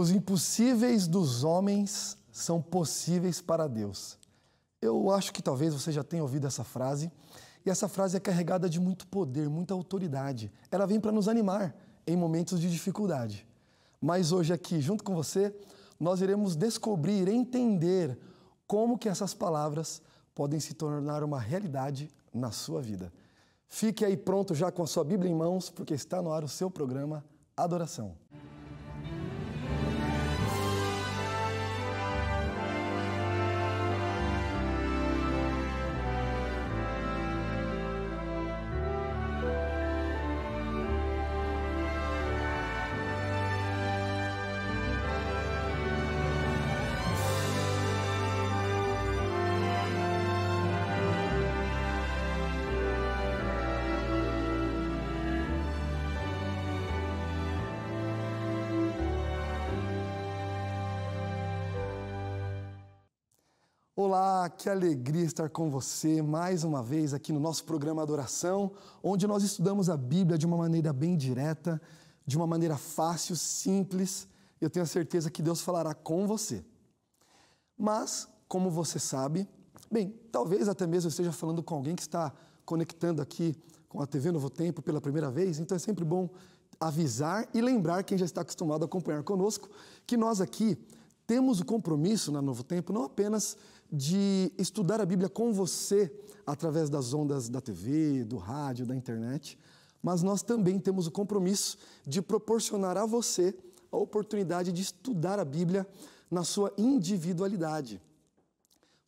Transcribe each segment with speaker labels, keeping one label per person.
Speaker 1: Os impossíveis dos homens são possíveis para Deus. Eu acho que talvez você já tenha ouvido essa frase, e essa frase é carregada de muito poder, muita autoridade. Ela vem para nos animar em momentos de dificuldade. Mas hoje aqui, junto com você, nós iremos descobrir, entender como que essas palavras podem se tornar uma realidade na sua vida. Fique aí pronto já com a sua Bíblia em mãos, porque está no ar o seu programa Adoração. Olá, que alegria estar com você mais uma vez aqui no nosso programa Adoração, onde nós estudamos a Bíblia de uma maneira bem direta, de uma maneira fácil, simples. Eu tenho a certeza que Deus falará com você. Mas, como você sabe, bem, talvez até mesmo eu esteja falando com alguém que está conectando aqui com a TV Novo Tempo pela primeira vez, então é sempre bom avisar e lembrar quem já está acostumado a acompanhar conosco que nós aqui temos o compromisso na Novo Tempo não apenas de estudar a Bíblia com você através das ondas da TV, do rádio, da internet, mas nós também temos o compromisso de proporcionar a você a oportunidade de estudar a Bíblia na sua individualidade.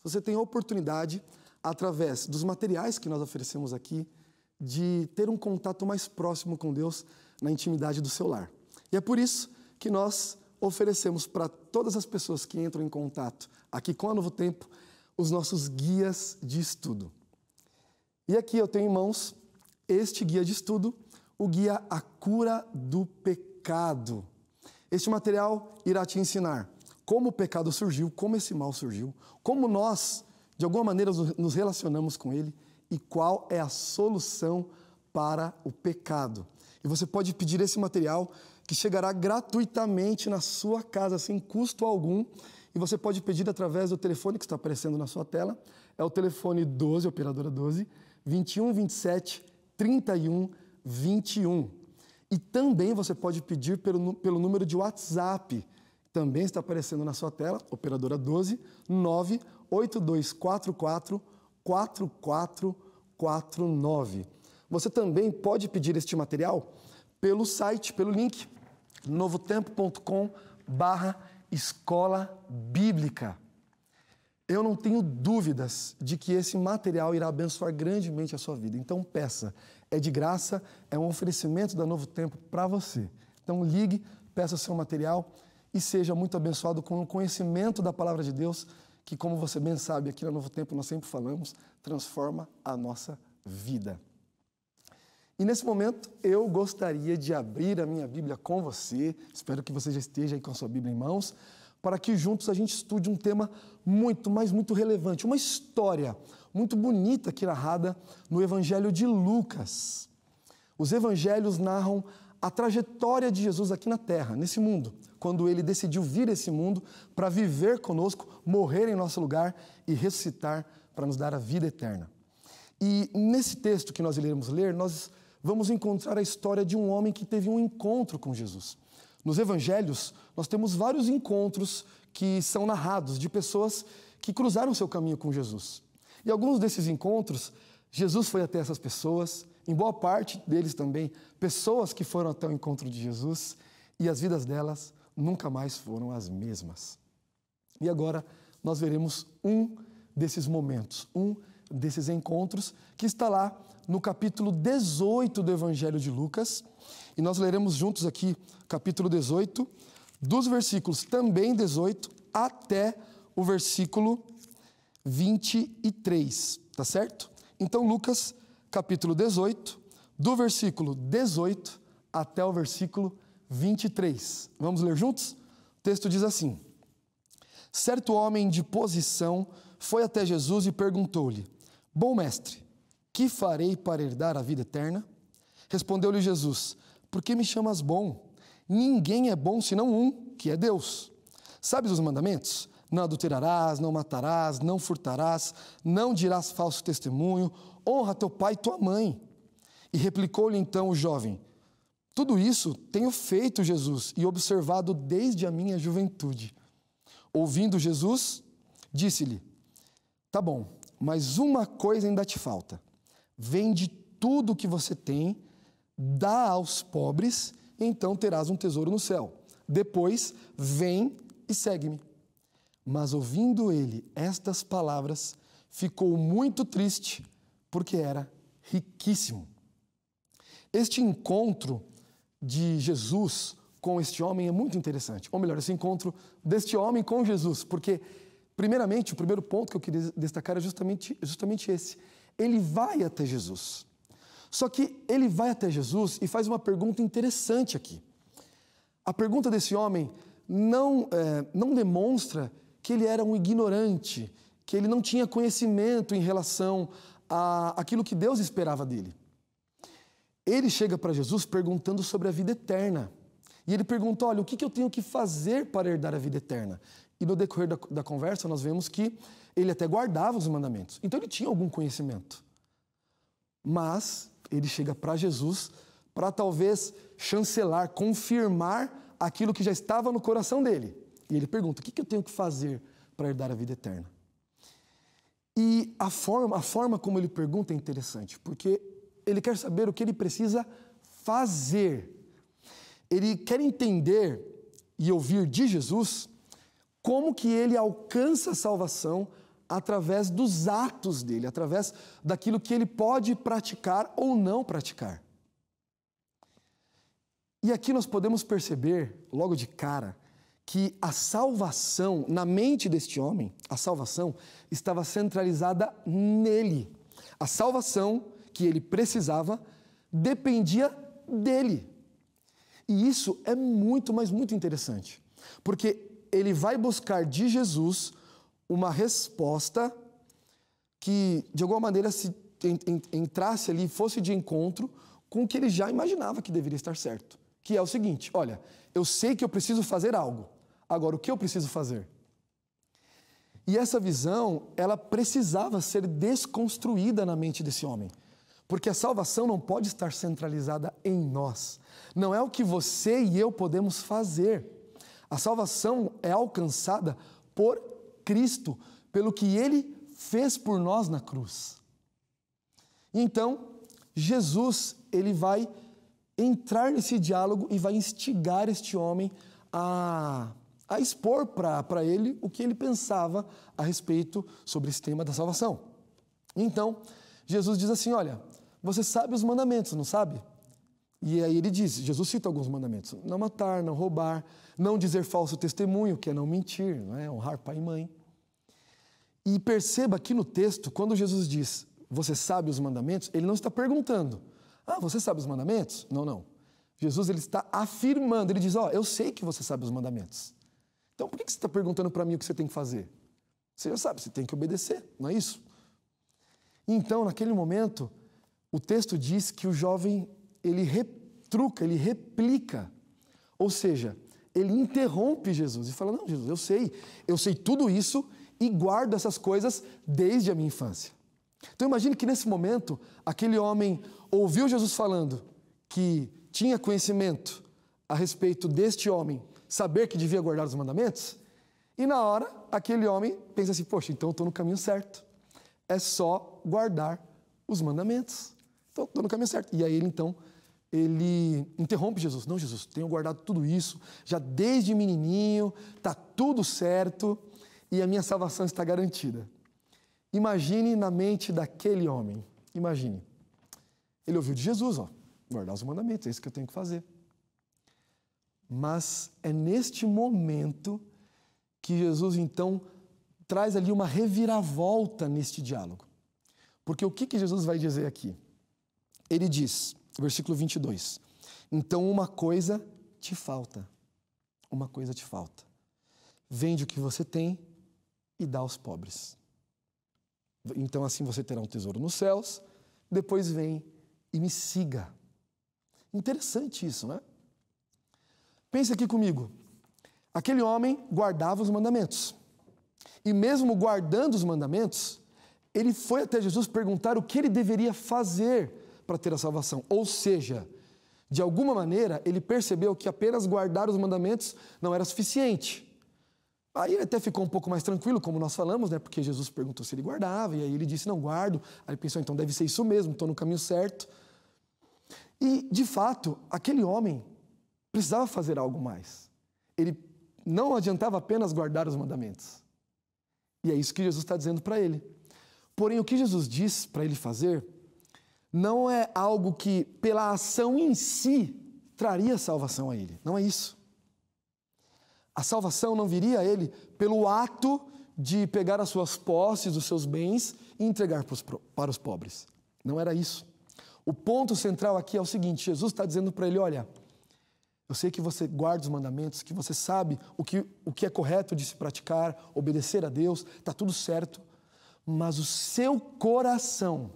Speaker 1: Você tem a oportunidade, através dos materiais que nós oferecemos aqui, de ter um contato mais próximo com Deus na intimidade do seu lar. E é por isso que nós oferecemos para todas as pessoas que entram em contato aqui com a Novo Tempo os nossos guias de estudo. E aqui eu tenho em mãos este guia de estudo, o guia A Cura do Pecado. Este material irá te ensinar como o pecado surgiu, como esse mal surgiu, como nós, de alguma maneira, nos relacionamos com ele e qual é a solução para o pecado. E você pode pedir esse material que chegará gratuitamente na sua casa, sem custo algum. E você pode pedir através do telefone que está aparecendo na sua tela. É o telefone 12, operadora 12, 21 27 31 21. E também você pode pedir pelo, pelo número de WhatsApp. Também está aparecendo na sua tela, operadora 12 98244 4449. Você também pode pedir este material pelo site, pelo link novotempo.com barra escola bíblica. Eu não tenho dúvidas de que esse material irá abençoar grandemente a sua vida. Então peça, é de graça, é um oferecimento da Novo Tempo para você. Então ligue, peça seu material e seja muito abençoado com o conhecimento da palavra de Deus, que como você bem sabe, aqui na Novo Tempo nós sempre falamos, transforma a nossa vida. E nesse momento eu gostaria de abrir a minha Bíblia com você, espero que você já esteja aí com a sua Bíblia em mãos, para que juntos a gente estude um tema muito, mas muito relevante, uma história muito bonita aqui narrada no Evangelho de Lucas. Os evangelhos narram a trajetória de Jesus aqui na terra, nesse mundo, quando ele decidiu vir a esse mundo para viver conosco, morrer em nosso lugar e ressuscitar para nos dar a vida eterna. E nesse texto que nós iremos ler, nós vamos encontrar a história de um homem que teve um encontro com Jesus. Nos evangelhos, nós temos vários encontros que são narrados de pessoas que cruzaram seu caminho com Jesus. E alguns desses encontros, Jesus foi até essas pessoas, em boa parte deles também, pessoas que foram até o encontro de Jesus e as vidas delas nunca mais foram as mesmas. E agora nós veremos um desses momentos, um desses encontros que está lá no capítulo 18 do Evangelho de Lucas, e nós leremos juntos aqui, capítulo 18, dos versículos também 18 até o versículo 23, tá certo? Então, Lucas, capítulo 18, do versículo 18 até o versículo 23. Vamos ler juntos? O texto diz assim: Certo homem de posição foi até Jesus e perguntou-lhe: Bom mestre, que farei para herdar a vida eterna? Respondeu-lhe Jesus: Por que me chamas bom? Ninguém é bom senão um, que é Deus. Sabes os mandamentos? Não adulterarás, não matarás, não furtarás, não dirás falso testemunho, honra teu pai e tua mãe. E replicou-lhe então o jovem: Tudo isso tenho feito, Jesus, e observado desde a minha juventude. Ouvindo Jesus, disse-lhe: Tá bom, mas uma coisa ainda te falta. Vende tudo o que você tem, dá aos pobres, então terás um tesouro no céu. Depois, vem e segue-me. Mas ouvindo ele estas palavras, ficou muito triste, porque era riquíssimo. Este encontro de Jesus com este homem é muito interessante. Ou melhor, esse encontro deste homem com Jesus, porque, primeiramente, o primeiro ponto que eu queria destacar é justamente, justamente esse ele vai até Jesus. Só que ele vai até Jesus e faz uma pergunta interessante aqui. A pergunta desse homem não, é, não demonstra que ele era um ignorante, que ele não tinha conhecimento em relação a aquilo que Deus esperava dele. Ele chega para Jesus perguntando sobre a vida eterna. E ele pergunta: olha, o que, que eu tenho que fazer para herdar a vida eterna? E no decorrer da, da conversa, nós vemos que ele até guardava os mandamentos. Então ele tinha algum conhecimento. Mas ele chega para Jesus para talvez chancelar, confirmar aquilo que já estava no coração dele. E ele pergunta: o que eu tenho que fazer para herdar a vida eterna? E a forma, a forma como ele pergunta é interessante, porque ele quer saber o que ele precisa fazer. Ele quer entender e ouvir de Jesus como que ele alcança a salvação através dos atos dele, através daquilo que ele pode praticar ou não praticar. E aqui nós podemos perceber, logo de cara, que a salvação, na mente deste homem, a salvação estava centralizada nele. A salvação que ele precisava dependia dele. E isso é muito, mas muito interessante, porque ele vai buscar de Jesus uma resposta que, de alguma maneira, se entrasse ali, fosse de encontro com o que ele já imaginava que deveria estar certo. Que é o seguinte: olha, eu sei que eu preciso fazer algo, agora o que eu preciso fazer? E essa visão, ela precisava ser desconstruída na mente desse homem. Porque a salvação não pode estar centralizada em nós. Não é o que você e eu podemos fazer. A salvação é alcançada por Cristo, pelo que ele fez por nós na cruz. E então, Jesus, ele vai entrar nesse diálogo e vai instigar este homem a, a expor para ele o que ele pensava a respeito sobre esse tema da salvação. Então, Jesus diz assim: Olha, você sabe os mandamentos, não sabe? E aí ele diz, Jesus cita alguns mandamentos: não matar, não roubar, não dizer falso testemunho, que é não mentir, não é? honrar pai e mãe. E perceba aqui no texto, quando Jesus diz, você sabe os mandamentos, ele não está perguntando, ah, você sabe os mandamentos? Não, não. Jesus ele está afirmando, ele diz, ó, oh, eu sei que você sabe os mandamentos. Então por que você está perguntando para mim o que você tem que fazer? Você já sabe, você tem que obedecer, não é isso? Então, naquele momento, o texto diz que o jovem ele retruca, ele replica. Ou seja, ele interrompe Jesus e fala: Não, Jesus, eu sei, eu sei tudo isso e guardo essas coisas desde a minha infância. Então imagine que nesse momento, aquele homem ouviu Jesus falando que tinha conhecimento a respeito deste homem saber que devia guardar os mandamentos, e na hora aquele homem pensa assim: Poxa, então eu estou no caminho certo, é só guardar os mandamentos, então estou no caminho certo. E aí ele então ele interrompe Jesus. Não, Jesus, tenho guardado tudo isso, já desde menininho, está tudo certo e a minha salvação está garantida. Imagine na mente daquele homem, imagine. Ele ouviu de Jesus, ó, guardar os mandamentos, é isso que eu tenho que fazer. Mas é neste momento que Jesus então traz ali uma reviravolta neste diálogo. Porque o que, que Jesus vai dizer aqui? Ele diz: Versículo 22. Então uma coisa te falta. Uma coisa te falta. Vende o que você tem e dá aos pobres. Então assim você terá um tesouro nos céus. Depois vem e me siga. Interessante isso, né? Pense aqui comigo. Aquele homem guardava os mandamentos. E mesmo guardando os mandamentos, ele foi até Jesus perguntar o que ele deveria fazer para ter a salvação. Ou seja, de alguma maneira, ele percebeu que apenas guardar os mandamentos não era suficiente. Aí ele até ficou um pouco mais tranquilo, como nós falamos, né? Porque Jesus perguntou se ele guardava, e aí ele disse: Não, guardo. Aí ele pensou: Então deve ser isso mesmo, estou no caminho certo. E, de fato, aquele homem precisava fazer algo mais. Ele não adiantava apenas guardar os mandamentos. E é isso que Jesus está dizendo para ele. Porém, o que Jesus diz para ele fazer não é algo que, pela ação em si, traria salvação a ele. Não é isso. A salvação não viria a ele pelo ato de pegar as suas posses, os seus bens e entregar para os pobres. Não era isso. O ponto central aqui é o seguinte: Jesus está dizendo para ele: olha, eu sei que você guarda os mandamentos, que você sabe o que, o que é correto de se praticar, obedecer a Deus, está tudo certo, mas o seu coração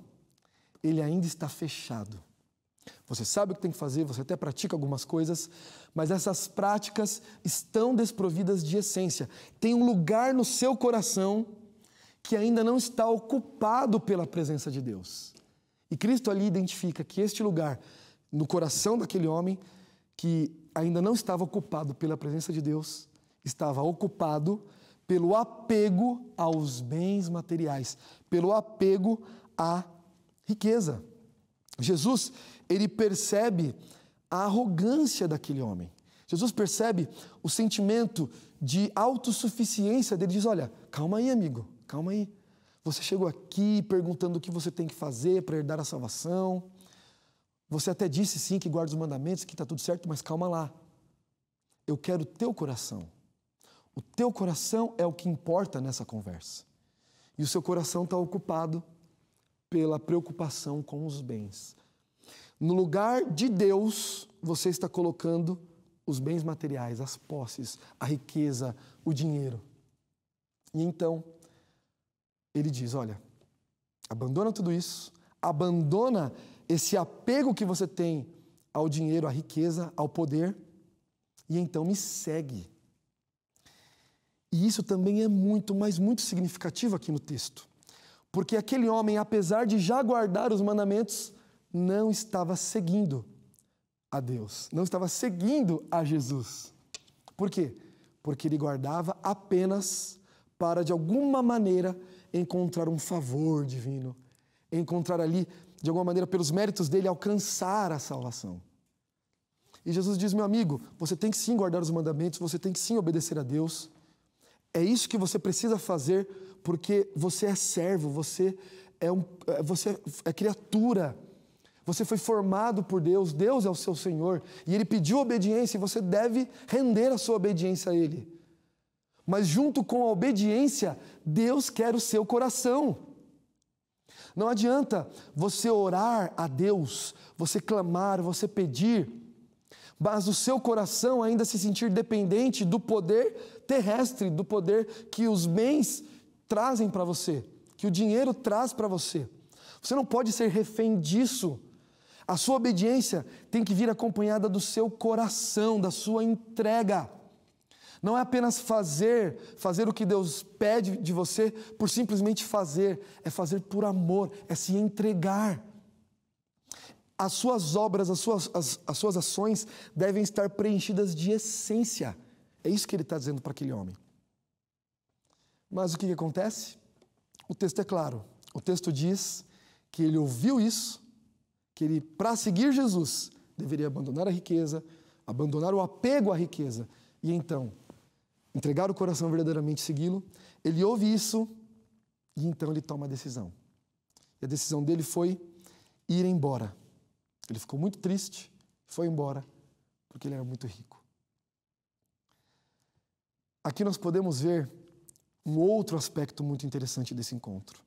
Speaker 1: ele ainda está fechado. Você sabe o que tem que fazer, você até pratica algumas coisas, mas essas práticas estão desprovidas de essência. Tem um lugar no seu coração que ainda não está ocupado pela presença de Deus. E Cristo ali identifica que este lugar no coração daquele homem que ainda não estava ocupado pela presença de Deus, estava ocupado pelo apego aos bens materiais, pelo apego a riqueza. Jesus, ele percebe a arrogância daquele homem. Jesus percebe o sentimento de autossuficiência dele, diz: "Olha, calma aí, amigo, calma aí. Você chegou aqui perguntando o que você tem que fazer para herdar a salvação. Você até disse sim que guarda os mandamentos, que está tudo certo, mas calma lá. Eu quero o teu coração. O teu coração é o que importa nessa conversa. E o seu coração está ocupado pela preocupação com os bens. No lugar de Deus, você está colocando os bens materiais, as posses, a riqueza, o dinheiro. E então, ele diz: olha, abandona tudo isso, abandona esse apego que você tem ao dinheiro, à riqueza, ao poder, e então me segue. E isso também é muito, mas muito significativo aqui no texto porque aquele homem, apesar de já guardar os mandamentos, não estava seguindo a Deus, não estava seguindo a Jesus. Por quê? Porque ele guardava apenas para, de alguma maneira, encontrar um favor divino, encontrar ali, de alguma maneira, pelos méritos dele, alcançar a salvação. E Jesus diz: meu amigo, você tem que sim guardar os mandamentos, você tem que sim obedecer a Deus. É isso que você precisa fazer, porque você é servo, você é, um, é, você é criatura. Você foi formado por Deus, Deus é o seu Senhor, e Ele pediu obediência, e você deve render a sua obediência a Ele. Mas, junto com a obediência, Deus quer o seu coração. Não adianta você orar a Deus, você clamar, você pedir, mas o seu coração ainda se sentir dependente do poder terrestre, do poder que os bens trazem para você, que o dinheiro traz para você. Você não pode ser refém disso. A sua obediência tem que vir acompanhada do seu coração, da sua entrega. Não é apenas fazer, fazer o que Deus pede de você por simplesmente fazer, é fazer por amor, é se entregar. As suas obras, as suas, as, as suas ações devem estar preenchidas de essência. É isso que ele está dizendo para aquele homem. Mas o que, que acontece? O texto é claro. O texto diz que ele ouviu isso, que ele, para seguir Jesus, deveria abandonar a riqueza, abandonar o apego à riqueza e então entregar o coração verdadeiramente segui-lo. Ele ouve isso e então ele toma a decisão. E a decisão dele foi ir embora. Ele ficou muito triste, foi embora, porque ele era muito rico. Aqui nós podemos ver um outro aspecto muito interessante desse encontro.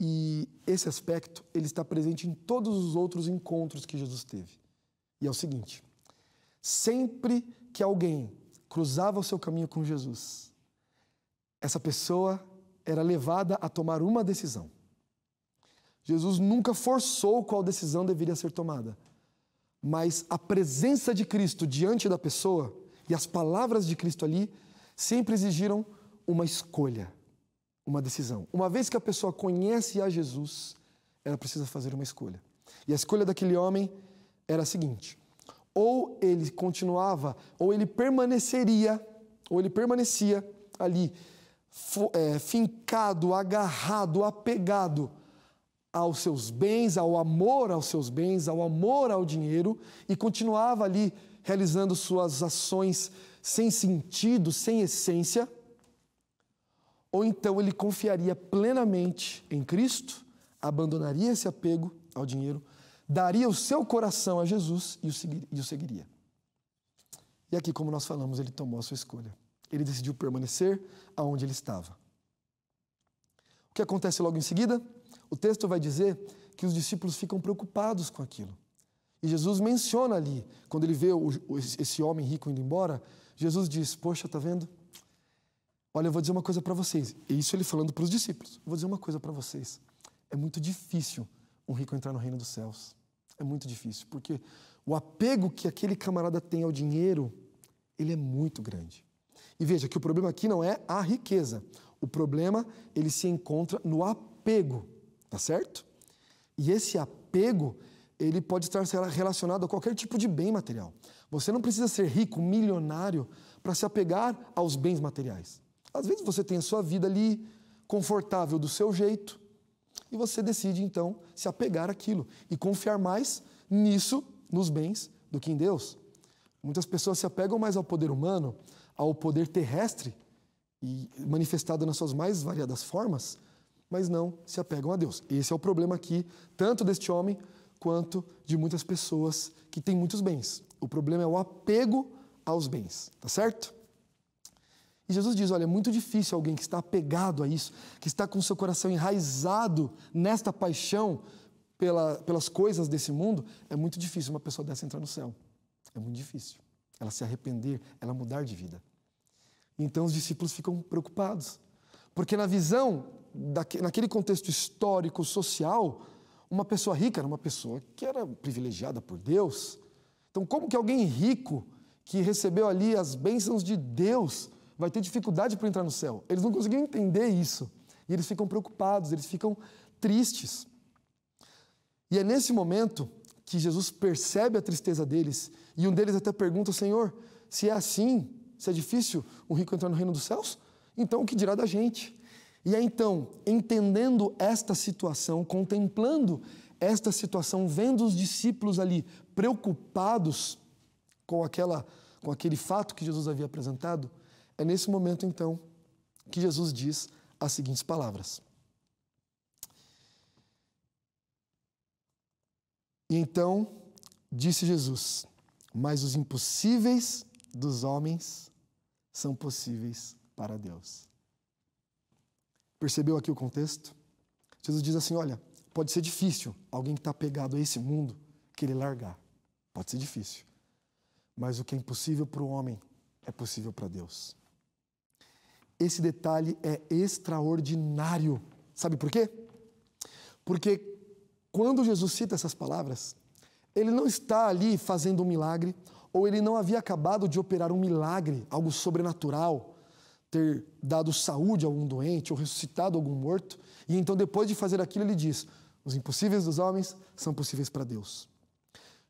Speaker 1: E esse aspecto ele está presente em todos os outros encontros que Jesus teve. E é o seguinte: sempre que alguém cruzava o seu caminho com Jesus, essa pessoa era levada a tomar uma decisão. Jesus nunca forçou qual decisão deveria ser tomada, mas a presença de Cristo diante da pessoa e as palavras de Cristo ali sempre exigiram uma escolha, uma decisão. Uma vez que a pessoa conhece a Jesus, ela precisa fazer uma escolha. E a escolha daquele homem era a seguinte: ou ele continuava, ou ele permaneceria, ou ele permanecia ali, é, fincado, agarrado, apegado aos seus bens, ao amor aos seus bens, ao amor ao dinheiro, e continuava ali realizando suas ações sem sentido, sem essência, ou então ele confiaria plenamente em Cristo, abandonaria esse apego ao dinheiro, daria o seu coração a Jesus e o seguiria. E aqui, como nós falamos, ele tomou a sua escolha. Ele decidiu permanecer aonde ele estava. O que acontece logo em seguida? O texto vai dizer que os discípulos ficam preocupados com aquilo. E Jesus menciona ali, quando ele vê esse homem rico indo embora, Jesus diz: Poxa, está vendo? Olha, eu vou dizer uma coisa para vocês. E isso ele falando para os discípulos. Eu vou dizer uma coisa para vocês. É muito difícil um rico entrar no reino dos céus. É muito difícil, porque o apego que aquele camarada tem ao dinheiro, ele é muito grande. E veja que o problema aqui não é a riqueza. O problema, ele se encontra no apego, tá certo? E esse apego, ele pode estar relacionado a qualquer tipo de bem material. Você não precisa ser rico, milionário, para se apegar aos bens materiais. Às vezes você tem a sua vida ali confortável do seu jeito e você decide então se apegar àquilo e confiar mais nisso, nos bens, do que em Deus. Muitas pessoas se apegam mais ao poder humano, ao poder terrestre e manifestado nas suas mais variadas formas, mas não se apegam a Deus. Esse é o problema aqui, tanto deste homem quanto de muitas pessoas que têm muitos bens. O problema é o apego aos bens, tá certo? E Jesus diz: olha, é muito difícil alguém que está apegado a isso, que está com seu coração enraizado nesta paixão pela, pelas coisas desse mundo, é muito difícil uma pessoa dessa entrar no céu. É muito difícil. Ela se arrepender, ela mudar de vida. Então os discípulos ficam preocupados, porque na visão, naquele contexto histórico, social, uma pessoa rica era uma pessoa que era privilegiada por Deus. Então, como que alguém rico, que recebeu ali as bênçãos de Deus, vai ter dificuldade para entrar no céu. Eles não conseguiram entender isso. E eles ficam preocupados, eles ficam tristes. E é nesse momento que Jesus percebe a tristeza deles, e um deles até pergunta: ao Senhor, se é assim, se é difícil o rico entrar no reino dos céus, então o que dirá da gente? E é então, entendendo esta situação, contemplando esta situação, vendo os discípulos ali preocupados com, aquela, com aquele fato que Jesus havia apresentado, é nesse momento, então, que Jesus diz as seguintes palavras. E então disse Jesus: Mas os impossíveis dos homens são possíveis para Deus. Percebeu aqui o contexto? Jesus diz assim: Olha, pode ser difícil alguém que está pegado a esse mundo querer largar. Pode ser difícil. Mas o que é impossível para o homem é possível para Deus. Esse detalhe é extraordinário. Sabe por quê? Porque quando Jesus cita essas palavras, ele não está ali fazendo um milagre, ou ele não havia acabado de operar um milagre, algo sobrenatural, ter dado saúde a algum doente ou ressuscitado algum morto, e então depois de fazer aquilo ele diz: os impossíveis dos homens são possíveis para Deus.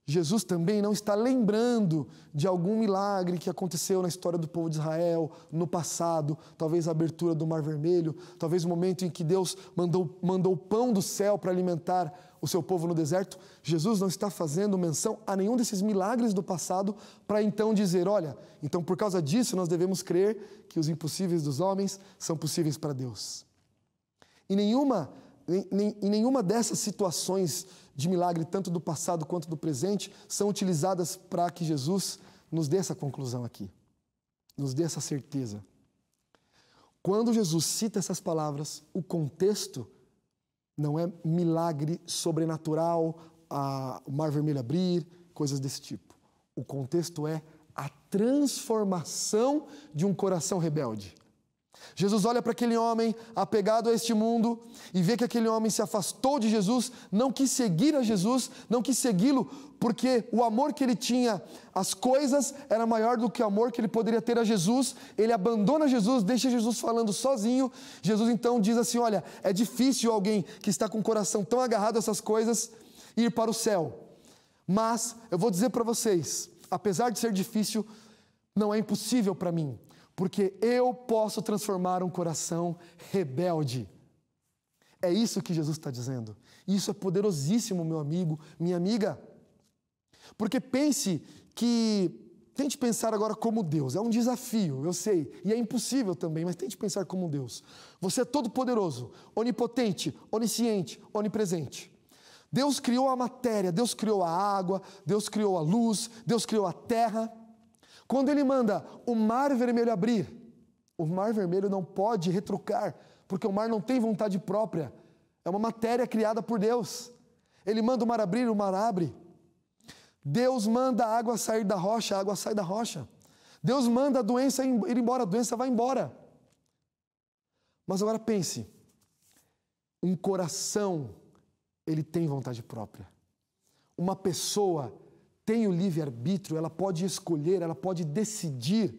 Speaker 1: Jesus também não está lembrando de algum milagre que aconteceu na história do povo de Israel no passado, talvez a abertura do Mar Vermelho, talvez o momento em que Deus mandou, mandou o pão do céu para alimentar o seu povo no deserto. Jesus não está fazendo menção a nenhum desses milagres do passado para então dizer: olha, então por causa disso nós devemos crer que os impossíveis dos homens são possíveis para Deus. E nenhuma, em, em nenhuma dessas situações de milagre, tanto do passado quanto do presente, são utilizadas para que Jesus nos dê essa conclusão aqui, nos dê essa certeza. Quando Jesus cita essas palavras, o contexto não é milagre sobrenatural, a, o mar vermelho abrir, coisas desse tipo. O contexto é a transformação de um coração rebelde. Jesus olha para aquele homem apegado a este mundo e vê que aquele homem se afastou de Jesus, não quis seguir a Jesus, não quis segui-lo, porque o amor que ele tinha às coisas era maior do que o amor que ele poderia ter a Jesus. Ele abandona Jesus, deixa Jesus falando sozinho. Jesus então diz assim: Olha, é difícil alguém que está com o coração tão agarrado a essas coisas ir para o céu, mas eu vou dizer para vocês, apesar de ser difícil, não é impossível para mim porque eu posso transformar um coração rebelde. É isso que Jesus está dizendo. Isso é poderosíssimo, meu amigo, minha amiga. Porque pense que. Tente pensar agora como Deus. É um desafio, eu sei. E é impossível também, mas tente pensar como Deus. Você é todo-poderoso, onipotente, onisciente, onipresente. Deus criou a matéria, Deus criou a água, Deus criou a luz, Deus criou a terra. Quando ele manda o mar vermelho abrir, o mar vermelho não pode retrucar, porque o mar não tem vontade própria, é uma matéria criada por Deus. Ele manda o mar abrir, o mar abre. Deus manda a água sair da rocha, a água sai da rocha. Deus manda a doença ir embora, a doença vai embora. Mas agora pense: um coração, ele tem vontade própria. Uma pessoa, tem o livre-arbítrio, ela pode escolher, ela pode decidir.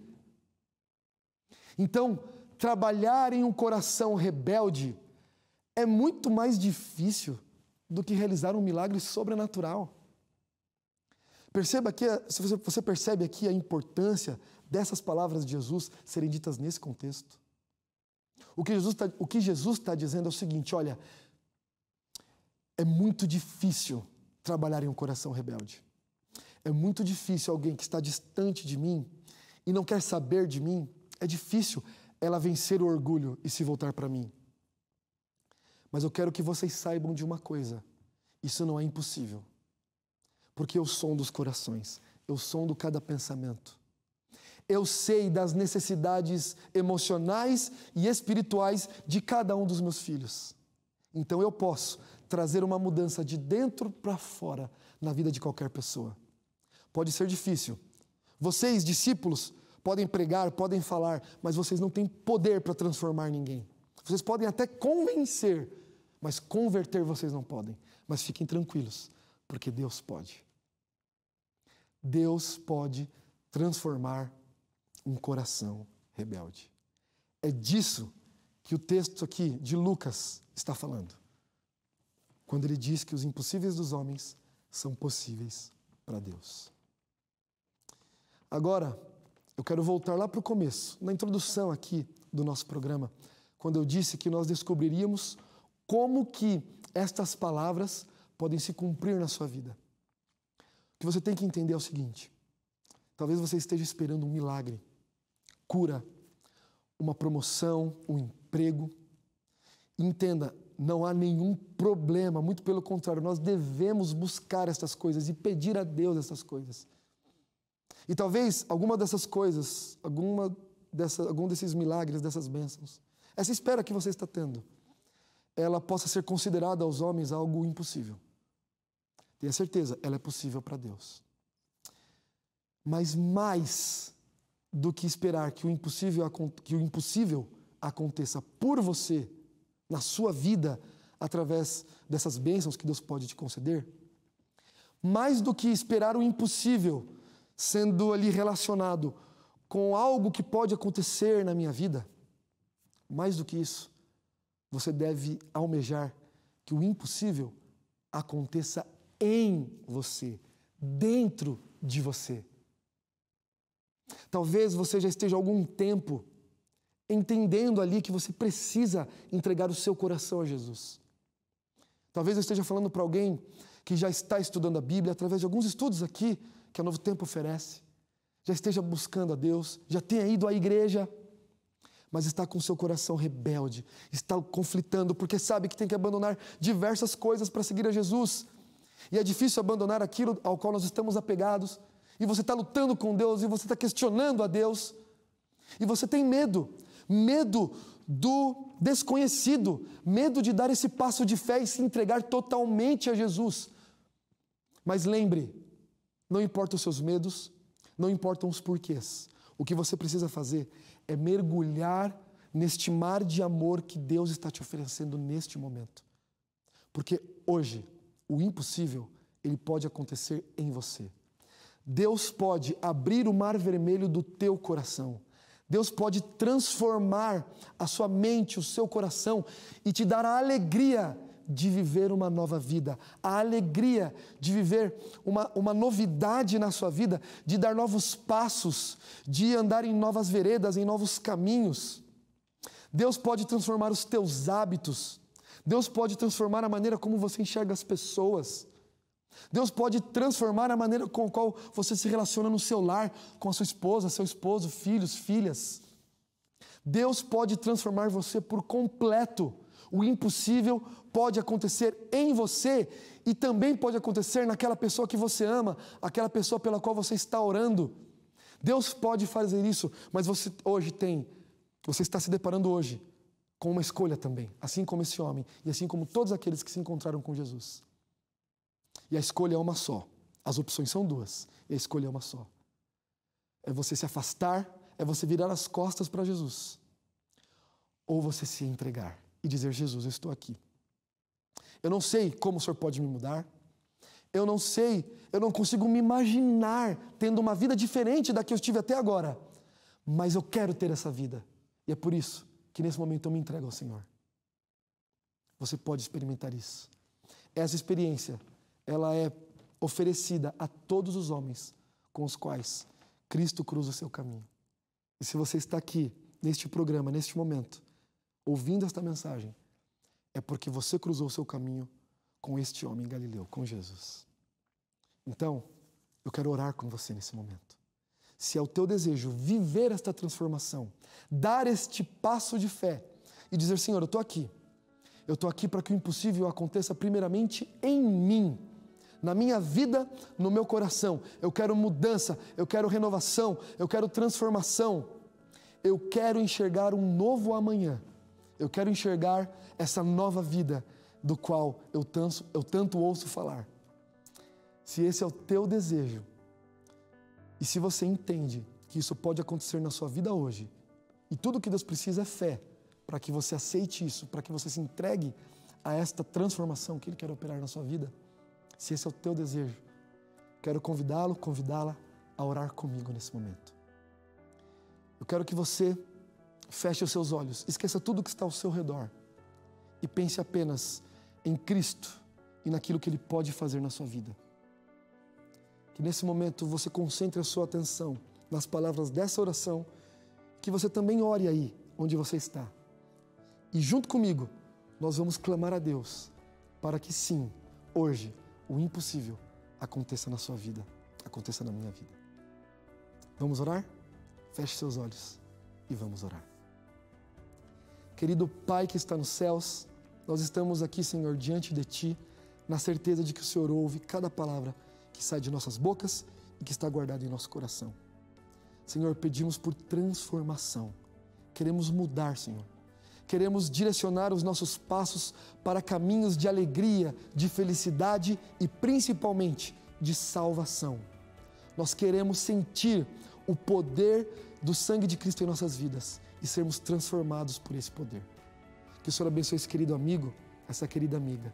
Speaker 1: Então, trabalhar em um coração rebelde é muito mais difícil do que realizar um milagre sobrenatural. Perceba que, se você percebe aqui a importância dessas palavras de Jesus serem ditas nesse contexto. O que Jesus está, o que Jesus está dizendo é o seguinte: olha, é muito difícil trabalhar em um coração rebelde. É muito difícil alguém que está distante de mim e não quer saber de mim, é difícil ela vencer o orgulho e se voltar para mim. Mas eu quero que vocês saibam de uma coisa: isso não é impossível. Porque eu sou um dos corações, eu sou do cada pensamento. Eu sei das necessidades emocionais e espirituais de cada um dos meus filhos. Então eu posso trazer uma mudança de dentro para fora na vida de qualquer pessoa pode ser difícil. Vocês, discípulos, podem pregar, podem falar, mas vocês não têm poder para transformar ninguém. Vocês podem até convencer, mas converter vocês não podem. Mas fiquem tranquilos, porque Deus pode. Deus pode transformar um coração rebelde. É disso que o texto aqui de Lucas está falando. Quando ele diz que os impossíveis dos homens são possíveis para Deus. Agora, eu quero voltar lá para o começo, na introdução aqui do nosso programa, quando eu disse que nós descobriríamos como que estas palavras podem se cumprir na sua vida. O que você tem que entender é o seguinte: talvez você esteja esperando um milagre, cura, uma promoção, um emprego. Entenda, não há nenhum problema, muito pelo contrário, nós devemos buscar estas coisas e pedir a Deus essas coisas. E talvez alguma dessas coisas, alguma dessa, algum desses milagres, dessas bênçãos, essa espera que você está tendo, ela possa ser considerada aos homens algo impossível. Tenha certeza, ela é possível para Deus. Mas mais do que esperar que o impossível, que o impossível aconteça por você, na sua vida, através dessas bênçãos que Deus pode te conceder, mais do que esperar o impossível sendo ali relacionado com algo que pode acontecer na minha vida, mais do que isso, você deve almejar que o impossível aconteça em você, dentro de você. Talvez você já esteja algum tempo entendendo ali que você precisa entregar o seu coração a Jesus. Talvez eu esteja falando para alguém que já está estudando a Bíblia através de alguns estudos aqui que o Novo Tempo oferece, já esteja buscando a Deus, já tenha ido à igreja, mas está com seu coração rebelde, está conflitando, porque sabe que tem que abandonar diversas coisas para seguir a Jesus. E é difícil abandonar aquilo ao qual nós estamos apegados, e você está lutando com Deus, e você está questionando a Deus, e você tem medo medo do desconhecido, medo de dar esse passo de fé e se entregar totalmente a Jesus. Mas lembre, não importam os seus medos, não importam os porquês. O que você precisa fazer é mergulhar neste mar de amor que Deus está te oferecendo neste momento. Porque hoje, o impossível, ele pode acontecer em você. Deus pode abrir o mar vermelho do teu coração. Deus pode transformar a sua mente, o seu coração e te dar a alegria de viver uma nova vida, a alegria de viver uma, uma novidade na sua vida, de dar novos passos, de andar em novas veredas, em novos caminhos. Deus pode transformar os teus hábitos, Deus pode transformar a maneira como você enxerga as pessoas. Deus pode transformar a maneira com a qual você se relaciona no seu lar, com a sua esposa, seu esposo, filhos, filhas. Deus pode transformar você por completo o impossível pode acontecer em você e também pode acontecer naquela pessoa que você ama, aquela pessoa pela qual você está orando. Deus pode fazer isso, mas você hoje tem, você está se deparando hoje com uma escolha também, assim como esse homem e assim como todos aqueles que se encontraram com Jesus. E a escolha é uma só. As opções são duas, e a escolha é uma só. É você se afastar, é você virar as costas para Jesus, ou você se entregar e dizer: Jesus, eu estou aqui. Eu não sei como o Senhor pode me mudar. Eu não sei, eu não consigo me imaginar tendo uma vida diferente da que eu tive até agora. Mas eu quero ter essa vida. E é por isso que nesse momento eu me entrego ao Senhor. Você pode experimentar isso. Essa experiência, ela é oferecida a todos os homens com os quais Cristo cruza o seu caminho. E se você está aqui, neste programa, neste momento, ouvindo esta mensagem, é porque você cruzou o seu caminho com este homem galileu, com Jesus. Então, eu quero orar com você nesse momento. Se é o teu desejo viver esta transformação, dar este passo de fé e dizer: Senhor, eu estou aqui. Eu estou aqui para que o impossível aconteça primeiramente em mim, na minha vida, no meu coração. Eu quero mudança, eu quero renovação, eu quero transformação. Eu quero enxergar um novo amanhã eu quero enxergar essa nova vida do qual eu tanto, eu tanto ouço falar. Se esse é o teu desejo, e se você entende que isso pode acontecer na sua vida hoje, e tudo que Deus precisa é fé, para que você aceite isso, para que você se entregue a esta transformação que Ele quer operar na sua vida, se esse é o teu desejo, quero convidá-lo, convidá-la a orar comigo nesse momento. Eu quero que você Feche os seus olhos, esqueça tudo que está ao seu redor e pense apenas em Cristo e naquilo que Ele pode fazer na sua vida. Que nesse momento você concentre a sua atenção nas palavras dessa oração, que você também ore aí onde você está. E junto comigo, nós vamos clamar a Deus para que sim, hoje, o impossível aconteça na sua vida, aconteça na minha vida. Vamos orar? Feche seus olhos e vamos orar. Querido Pai que está nos céus, nós estamos aqui, Senhor, diante de Ti, na certeza de que o Senhor ouve cada palavra que sai de nossas bocas e que está guardada em nosso coração. Senhor, pedimos por transformação. Queremos mudar, Senhor. Queremos direcionar os nossos passos para caminhos de alegria, de felicidade e principalmente de salvação. Nós queremos sentir o poder do sangue de Cristo em nossas vidas e sermos transformados por esse poder. Que o Senhor abençoe esse querido amigo, essa querida amiga.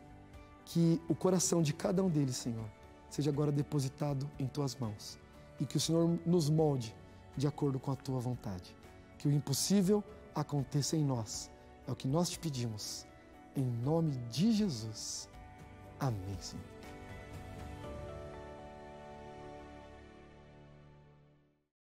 Speaker 1: Que o coração de cada um deles, Senhor, seja agora depositado em tuas mãos e que o Senhor nos molde de acordo com a tua vontade. Que o impossível aconteça em nós. É o que nós te pedimos. Em nome de Jesus. Amém, Senhor.